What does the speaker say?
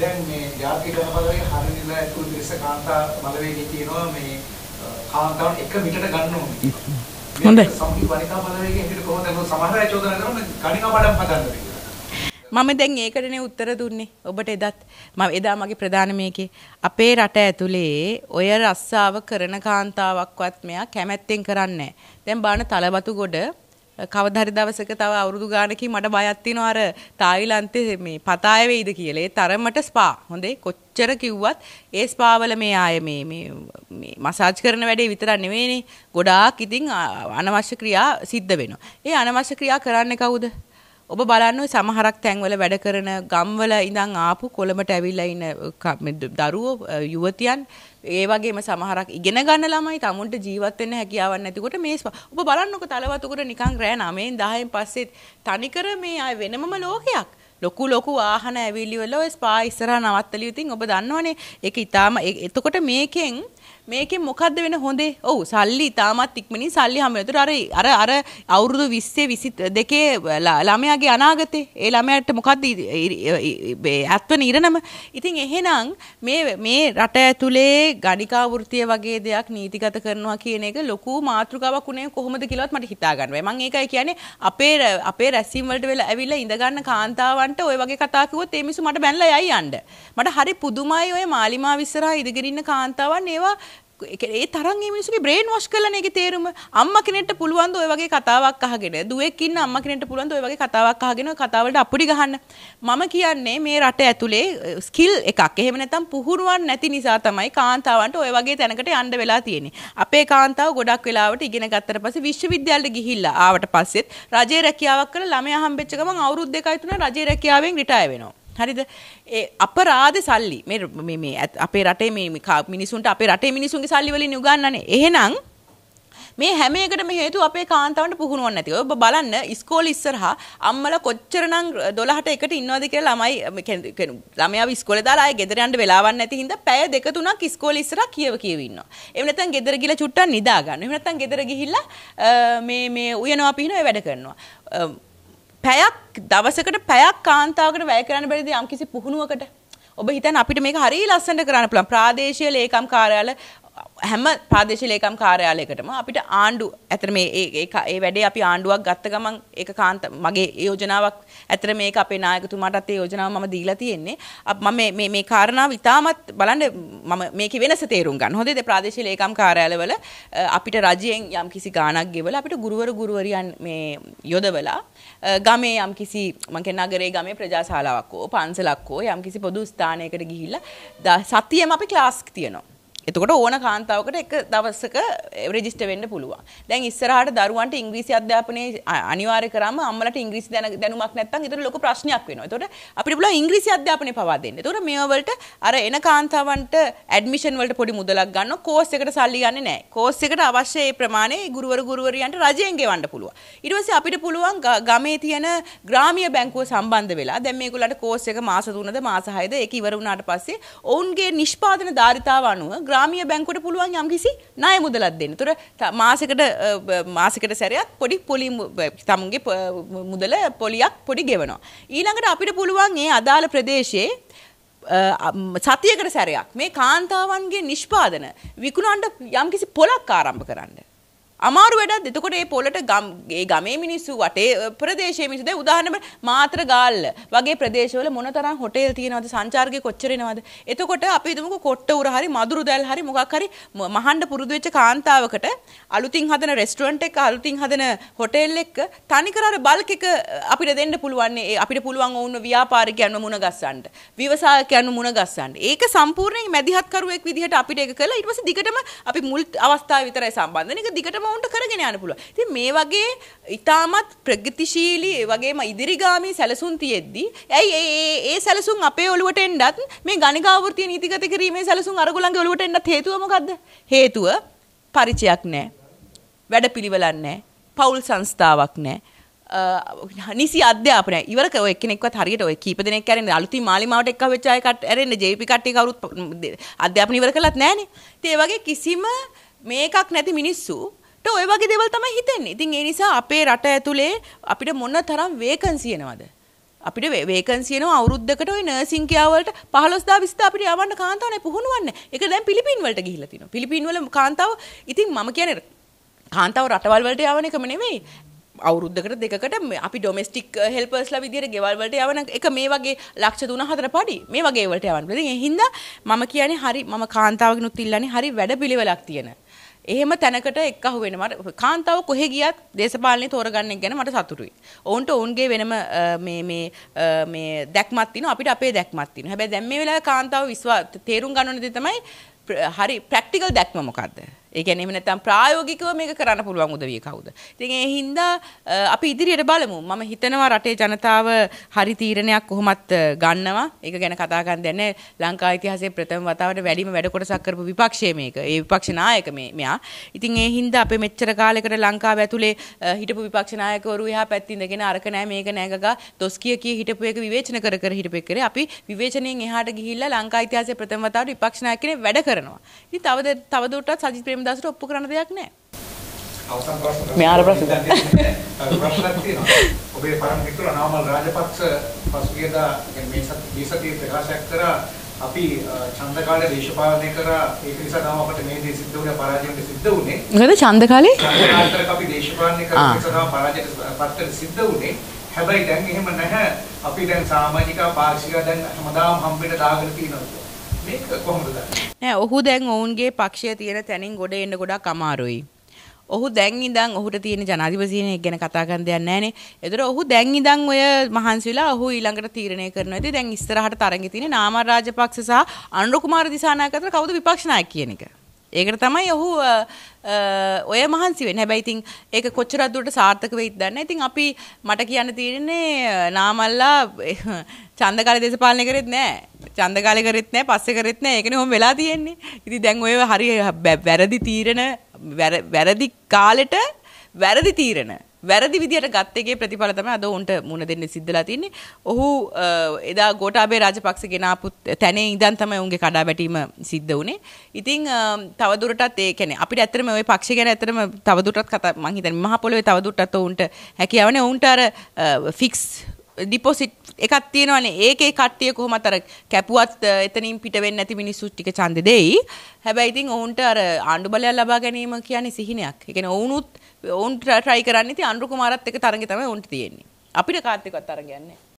දැන් මේ ජාතික බලවේග හරිනලා ඇතුළු දෙස කාන්තා බලවේගය තියෙනවා මේ කාන්තාවන් එක මිටට ගන්න ඕනේ. හොඳයි. සමහර වනිතා බලවේගය හිට කොහොමද සමහර අය චෝදනා කරනවා කණිකා බඩම් පදන්න කියලා. මම දැන් ඒකටනේ උත්තර දුන්නේ ඔබට එදත් මම එදා මගේ ප්‍රධාන මේකේ අපේ රට ඇතුලේ ඔය රස්සාව කරන කාන්තාවක්වත් මෙයා කැමැත්තෙන් කරන්නේ නැහැ. දැන් බාන තලබතු ගොඩ කවදරි දවසක තව අවුරුදු ගානකින් මට බයක් තියෙනවා අර තායිලන්තේ මේ පතාය වෙයිද කියලා. ඒ තරමට ස්පා. හොඳේ කොච්චර කිව්වත් ඒ ස්පා වල මේ ආය මේ මේ මසාජ් කරන වැඩේ විතරක් නෙවෙයිනේ. ගොඩාක් ඉතින් අනවශ්‍ය ක්‍රියා සිද්ධ වෙනවා. ඒ අනවශ්‍ය ක්‍රියා කරන්නේ කවුද? ඔබ බලන්න සමහරක් තැන්වල වැඩ කරන ගම්වල ඉඳන් ආපු කොළඹට ඇවිල්ලා ඉන්න දරුවෝ යුවතියන් ඒ වගේම සමහරක් ඉගෙන ගන්න ළමයි tamunට ජීවත් වෙන්න හැකියාවක් නැතිකොට මේ ඔබ බලන්නකො තලවතුකට නිකන් රෑ 9න් 10න් පස්සෙත් තනිකර මේ ආය වෙනමම ලෝකයක් ලොකු ලොකු වාහන ඇවිලි වල ස්පා ඉස්සරහා නවත්තලිය ඉතින් ඔබ දන්නවනේ ඒක ඊටාම එතකොට මේකෙන් මේකෙන් මොකක්ද වෙන හොඳේ? ඔව් සල්ලි ඉතාමත් ඉක්මනින් සල්ලි හැම වෙනතර අර අර අර අවුරුදු 20 22 ළමයාගේ අනාගතේ ඒ ළමයාට මොකක්ද ඇත්වන ඉරණම? ඉතින් එහෙනම් මේ මේ රට ඇතුලේ ගණිකා වෘත්තිය වගේ දෙයක් නීතිගත කරනවා කියන එක ලොකු මාතෘකාවක් උනේ කොහොමද කියලාවත් මට හිතා ගන්න බැහැ. මම ඒකයි කියන්නේ අපේ අපේ රැස්වීම් වලට වෙලා ඇවිල්ලා ඉඳ ගන්න කාන්තාවන්ට ওই වගේ කතා කිව්වොත් ඒ මිනිස්සු මට බැනලා යයි යන්න. මට හරි පුදුමයි ওই මාලිමා විස්සරහා ඉඳගෙන ඉන්න කාන්තාවන් ඒවා ඒ තරන් මිනිසුගේ බ්‍රේන් වොෂ් කරලා මේකේ තේරුම අම්මා කෙනෙක්ට පුළුවන් ද ඔය වගේ කතාවක් අහගෙන දුවෙක් ඉන්න අම්මා කෙනෙක්ට පුළුවන් ද ඔය වගේ කතාවක් අහගෙන ඔය කතාවලට අපුඩි ගහන්න මම කියන්නේ මේ රට ඇතුලේ ස්කිල් එකක් එහෙම නැත්නම් පුහුණුවක් නැති නිසා තමයි කාන්තාවන්ට ඔය වගේ තැනකට යන්න වෙලා තියෙන්නේ අපේ කාන්තාව ගොඩක් වෙලාවට ඉගෙන ගත්තට පස්සේ විශ්වවිද්‍යාලයට ගිහිල්ලා ආවට පස්සෙත් රජයේ රැකියාවක් කරලා ළමයා හම්බෙච්ච ගමන් අවුරුදු දෙකයි තුනයි රජයේ රැකියාවෙන් රිටයර් වෙනවා හරිද ඒ අපරාධ සල්ලි මේ මේ අපේ රටේ මේ මිනිසුන්ට අපේ රටේ මිනිසුන්ගේ සල්ලි වලින් උගන්වන්නේ එහෙනම් මේ හැම එකටම හේතුව අපේ කාන්තාවන්ට පුහුණුවක් නැති. ඔබ බලන්න ඉස්කෝලේ ඉස්සරහා අම්මලා කොච්චරනම් 12ට එකට ඉන්නවද කියලා ළමයි ළමයාව ඉස්කෝලේ දාලා ආයේ ගෙදර යන්න වෙලාවක් නැති හින්දා පැය දෙක තුනක් ඉස්කෝලේ ඉස්සරහා කියව කියව ඉන්නවා. එහෙම නැත්නම් ගෙදර ගිහලා චුට්ටක් නිදා ගන්න. එහෙම නැත්නම් ගෙදර ගිහිල්ලා මේ මේ උයනවා පිහිනවා ඒ වැඩ කරනවා. පැයක් දවසකට පැයක් කාන්තාවකට වැය කරන්න බැරිද යම්කිසි පුහුණුවකට ඔබ හිතන් අපිට මේක හරිය ලස්සනට කරන්න පුළුවන් ප්‍රාදේශීය ලේකම් කාර්යාල හැම ප්‍රාදේශ ලේකම් කාර්යාලයකටම අපිට ආණ්ඩු ඇතර මේ ඒ වැඩේ අපි ආණ්ඩුවක් ගත්ත ගමන් ඒක කාන්ත මගේ යෝජනාවක් ඇතර මේක අපේ නායකතුමාටත් ඒ යෝජනාව මම දීලා තියෙන්නේ මම මේ මේ කාරණාව ඉතාමත් බලන්න මම මේක වෙනස තේරුම් ගන්න හොඳේද ප්‍රාදේශ ලේකම් කාර්යාලවල අපිට රජයෙන් යම් කිසි ගාණක් ගෙවලා අපිට ගුරුවරු ගුරුවරියන් මේ යොදවලා ගමේ යම් කිසි මං කියන්නේ නගරේ ගමේ ප්‍රජාශාලාවක් හෝ පන්සලක් හෝ යම් කිසි පොදු ස්ථානයකට ගිහිල්ලා සතියෙම අපි ක්ලාස් තියෙනවා එතකොට ඕන කාන්තාවකට එක දවසක රෙජිස්ට වෙන්න පුළුවන්. දැන් ඉස්සරහට දරුවන්ට ඉංග්‍රීසි අධ්‍යාපනයේ අනිවාර්ය කරාම අම්මලට ඉංග්‍රීසි දැනුමක් නැත්නම් ඊට ලොකු ප්‍රශ්නයක් වෙනවා. එතකොට අපිට පුළුවන් ඉංග්‍රීසි අධ්‍යාපනය පවා දෙන්න. එතකොට මේ වලට අර එන කාන්තාවන්ට ඇඩ්මිෂන් වලට පොඩි මුදලක් ගන්නවා. කෝස් එකට සල්ලි ගන්නේ නැහැ. කෝස් එකට අවශ්‍ය ඒ ප්‍රමාණය ගුරුවරු ගුරුවරියන්ට රජයෙන් ගෙවන්න පුළුවන්. ඊට පස්සේ අපිට පුළුවන් ගමේ තියෙන ග්‍රාමීය බැංකුව සම්බන්ධ වෙලා දැන් මේගොල්ලන්ට කෝස් එක මාස 3ද මාස 6ද ඒක ඉවර වුණාට පස්සේ ඔවුන්ගේ නිෂ්පාදන ධාරිතාව අනුව ග්‍රාමීය බැංකුවට පුළුවන් යම්කිසි ණය මුදලක් දෙන්න. ඒතර මාසෙකට මාසෙකට සැරයක් පොඩි පොලි තමුන්ගේ මුදල පොලියක් පොඩි ගෙවනවා. ඊළඟට අපිට පුළුවන් ඒ අදාළ ප්‍රදේශයේ සතියකට සැරයක් මේ කාන්තාවන්ගේ නිෂ්පාදන විකුණන්ඩ යම්කිසි පොලක් ආරම්භ කරන්න. අමාරු වැඩක් එතකොට ඒ පොලට ගම්ගේ ගමේ මිනිස්සු වටේ ප්‍රදේශයේ මිනිස්සු දැන් උදාහරණයක් මාත්‍ර ගාල්ල වගේ ප්‍රදේශවල මොනතරම් හොටෙල් තියෙනවද සංචාරකේ කොච්චර එනවද එතකොට අපි හිතමුකෝ කොට්ටුර හරි මදුරු දැල් හරි මොකක් හරි මහන්න පුරුදු වෙච්ච කාන්තාවකට අලුතින් හදන රෙස්ටුරන්ට් එක අලුතින් හදන හොටෙල් එක තනිකර අර බල්ක් එක අපිට දෙන්න පුළුවන් අපිට පුළුවන් වුණ ව්‍යාපාරිකයන්ව මුණ ගස්සන්න ව්‍යවසායකයන්ව මුණ ගස්සන්න ඒක සම්පූර්ණයෙන් මැදිහත්කරුවෙක් විදිහට අපිට ඒක කළා ඊට පස්සේ දිගටම අපි මුල් අවස්ථාවේ විතරයි සම්බන්ධන එක දිගටම ඔවුන්ට කරගෙන යන්න පුළුවන්. ඉතින් මේ වගේ ඊටමත් ප්‍රගතිශීලී වගේම ඉදිරිගාමී සැලසුම් තියෙද්දි ඇයි ඒ ඒ සැලසුම් අපේ ඔළුවට එන්නත් මේ ගණිකාවෘතිය නීතිගත කිරීමේ සැලසුම් අරගලංගේ ඔළුවට එන්නත් හේතුව මොකද්ද? හේතුව පරිචයක් නැහැ. වැඩපිළිවෙලක් නැහැ. පවුල් සංස්ථාවක් නැහැ. නිසි අධ්‍යාපනය ඉවරක ඔය එක්කෙනෙක්වත් හරියට ඔය කීප දෙනෙක් ඇරෙන්නේ අලුතින් මාලිමාවට එක්ක වෙච්ච අය කට ඇරෙන්නේ ජේපී කට්ටිය කවුරුත් අධ්‍යාපන ඉවර කළත් නැහනේ. ඉතින් ඒ වගේ කිසිම මේකක් නැති මිනිස්සු ට ඔය වගේ දෙවල් තමයි හිතෙන්නේ. ඉතින් ඒ නිසා අපේ රට ඇතුලේ අපිට මොන තරම් වේකන්සි එනවද? අපිට වේකන්සියන අවුද්දකට නර්සිං කියාවලට පහලොස්දා විස්ථා අපිට යවන්න කාන්තාවන පුහුණුවන්න එක දැන් පිපින්වලට ගිහිලතින පිපින්වල කාන්තාව ඉතින් මම කියන කාන්තාව රටවල්වලට යවන එකම නෙවෙයි අවුරුද්ධකට දෙකට අපි ඩොමස්ටික් හෙල්පර්ස්ලා විදිර ගෙවල්වලට යවන එක මේ වගේ ලක්ෂ දුන හතර පඩි මේ වගේ වලට යවන්න හින්දා මම කියන්නේ හරි මම කාන්තාවගෙනුත් ඉල්ලන්නේ හරි වැඩ පිළිවෙලක් තියෙනවා එහෙම තැනකට එක්කහු වෙනවා. කාන්තාව කොහෙ ගියත් දේශපාලනය තෝරගන්න ගැන මට සතුටුයි. ඔවුන්ට ඔවුන්ගේ වෙනම මේ මේ මේ දැක්මක් තියෙනවා අපිට අපේ දැක්මක් තියෙනවා. හැබැයි දැන් මේ වෙලාවේ කාන්තාව විශ්වාස තේරුම් ගන්න ඕනේ තමයි හරි ප්‍රක්ටිකල් දැක්ම මොකක්ද ඒ කියන්නේ එහෙම නැත්නම් ප්‍රායෝගිකව මේක කරන්න පුළුවන් උදවිය කවුද ඉතින් ඒ හින්දා අපි ඉදිරියට බලමු මම හිතනවා රටේ ජනතාව හරි තීරණයක් කොහොමත් ගන්නවා ඒක ගැන කතා කරන්න දැන ලංකා ඉතිහාසයේ ප්‍රථම වතාවට වැඩිම වැඩ කොටසක් කරපු විපක්ෂය මේක ඒ විපක්ෂ නායක මේ මෙයා ඉතින් ඒ හින්දා අපේ මෙච්චර කාලයකට ලංකාව ඇතුලේ හිටපු විපක්ෂ නායකවරු එහා පැත්තේ ඉඳගෙන අරක නෑ මේක නෑ ගගා දොස් කිය කී හිටපු එක විවේචන කර කර හිටපු එක කරේ අපි විවේචනයෙන් එහාට ගිහිල්ලා ලංකා ඉතිහාසයේ ප්‍රථම වතාවට විපක්ෂ නායකනේ වැඩ කරන කරනවා. ඉතින් තවද තවදුරටත් සජිත් ප්‍රේමදාසට ඔප්පු කරන දෙයක් නැහැ. අවසන් ප්‍රශ්න. මෙයාර ප්‍රශ්න. ඔබේ පරම මිතුර නාමල් රාජපක්ෂ පසුගියදා මේ සතියේ ප්‍රකාශයක් කරා අපි ඡන්ද කාලේ දේශපාලනය කරා ඒක නිසා තමයි අපිට මේ දේ සිද්ධ වුණේ පරාජයට සිද්ධ වුණේ. මොකද ඡන්ද කාලේ? ඡන්ද කාලේට අපි දේශපාලනය කරා ඒක නිසා පරාජයට පත්තර සිද්ධ වුණේ. හැබැයි දැන් එහෙම නැහැ. අපි දැන් සාමාජික පාක්ෂික දැන් හැමදාම හම්බෙන්න දාගෙන තියෙනවා. මේක කොහොමද නෑ ඔහු දැන් ඔවුන්ගේ පක්ෂය තියෙන තැනින් ගොඩ එන්න ගොඩක් අමාරුයි. ඔහු දැන් ඉඳන් ඔහුට තියෙන ජනාධිපතිසිනේ ගැන කතා කරන්න දෙයක් නැහනේ. ඒතර ඔහු දැන් ඉඳන් ඔය මහන්සි වෙලා ඔහු ඊළඟට තීරණය කරනවා. ඉතින් දැන් ඉස්සරහට තරඟේ තියෙන නාමල් රාජපක්ෂ සහ අනුර කුමාර දිසානායක අතර කවුද විපක්ෂ නායක කියන එක. ඒකට තමයි ඔහු ඔය මහන්සි වෙන හැබැයි ඉතින් ඒක කොච්චරක් දුරට සාර්ථක වෙයිද දන්නේ. ඉතින් අපි මට කියන්න තියෙන්නේ නාමල්ලා ඡන්දකාරී දේශපාලනය කරෙත් නැහැ. චන්දකාලේ කරෙත් නැහැ පස්සේ කරෙත් නැහැ ඒකනේ ඔහොම වෙලා තියෙන්නේ. ඉතින් දැන් ඔය හරි වැරදි තීරණ වැරදි කාලෙට වැරදි තීරණ වැරදි විදිහට ගත් එකේ ප්‍රතිඵල තමයි අද උන්ට මුණ දෙන්න සිද්ධලා තින්නේ. ඔහු එදා ගෝඨාභය රාජපක්ෂ ගෙනාපු තැනේ ඉඳන් තමයි උන්ගේ කඩාවැටීම සිද්ධ වුනේ. ඉතින් තවදුරටත් ඒ කියන්නේ අපිට ඇත්තටම ওই පක්ෂය ගැන ඇත්තටම තවදුරටත් කතා මං හිතන්නේ මහ පොළොවේ තවදුරටත් උන්ට හැකියාවනේ උන්ට අර ෆික්ස් ඩිපොසිට් එකක් තියෙනවනේ ඒකේ කට්ටිය කොහොමත් අර කැපුවත් එතනින් පිට වෙන්නේ නැති මිනිස්සු ටික ඡන්දෙ දෙයි. හැබැයි ඉතින් ඔවුන්ට අර ආණ්ඩු බලය ලබා ගැනීම කියන්නේ සිහිනයක්. ඒ කියන්නේ ඔවුනුත් ඔවුන් ට්‍රයි කරන්නේ ඉතින් අනුරු කුමාරත් එක්ක තරඟේ තමයි ඔවුන්ට තියෙන්නේ. අපිට කාත් එක්කත් තරඟ යන්නේ.